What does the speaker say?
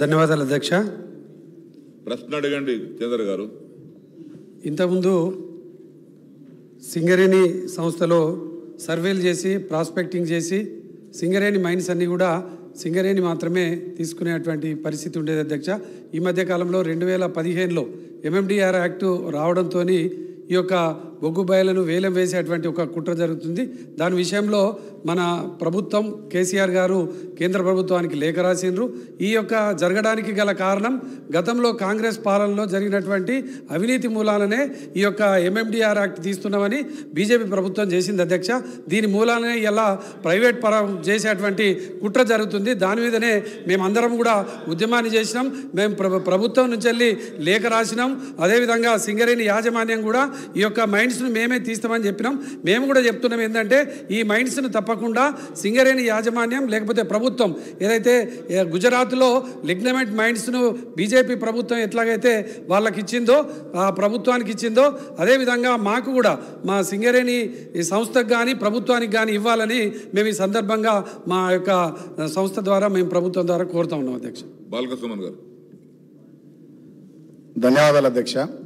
ధన్యవాదాలు అధ్యక్ష ప్రశ్న అడగండి చంద్ర గారు ఇంతకుముందు సింగరేణి సంస్థలో సర్వేలు చేసి ప్రాస్పెక్టింగ్ చేసి సింగరేణి మైన్స్ అన్నీ కూడా సింగరేణి మాత్రమే తీసుకునేటువంటి పరిస్థితి ఉండేది అధ్యక్ష ఈ మధ్య కాలంలో రెండు వేల పదిహేనులో ఎంఎండిఆర్ యాక్టు రావడంతో ఈ యొక్క బొగ్గు బయలను వేలం వేసేటువంటి ఒక కుట్ర జరుగుతుంది దాని విషయంలో మన ప్రభుత్వం కేసీఆర్ గారు కేంద్ర ప్రభుత్వానికి లేఖ రాసిండ్రు ఈ యొక్క జరగడానికి గల కారణం గతంలో కాంగ్రెస్ పాలనలో జరిగినటువంటి అవినీతి మూలాలనే ఈ యొక్క ఎంఎండిఆర్ యాక్ట్ తీస్తున్నామని బీజేపీ ప్రభుత్వం చేసింది అధ్యక్ష దీని మూలాలనే ఇలా ప్రైవేట్ పరం చేసేటువంటి కుట్ర జరుగుతుంది దాని మీదనే మేమందరం కూడా ఉద్యమాన్ని చేసినాం మేము ప్రభుత్వం నుంచి వెళ్ళి లేఖ రాసినాం అదేవిధంగా సింగరేణి యాజమాన్యం కూడా ఈ యొక్క మైండ్ మైండ్స్ను మేమే తీస్తామని చెప్పినాం మేము కూడా చెప్తున్నాం ఏంటంటే ఈ మైండ్స్ను తప్పకుండా సింగరేణి యాజమాన్యం లేకపోతే ప్రభుత్వం ఏదైతే గుజరాత్లో లిగ్నమెంట్ మైండ్స్ను బీజేపీ ప్రభుత్వం ఎట్లాగైతే వాళ్ళకి ఇచ్చిందో ఆ ప్రభుత్వానికి ఇచ్చిందో అదేవిధంగా మాకు కూడా మా సింగరేణి సంస్థకు కానీ ప్రభుత్వానికి కానీ ఇవ్వాలని మేము ఈ సందర్భంగా మా యొక్క సంస్థ ద్వారా మేము ప్రభుత్వం ద్వారా కోరుతా ఉన్నాం అధ్యక్ష బాలకృష్ణ గారు ధన్యవాదాలు అధ్యక్ష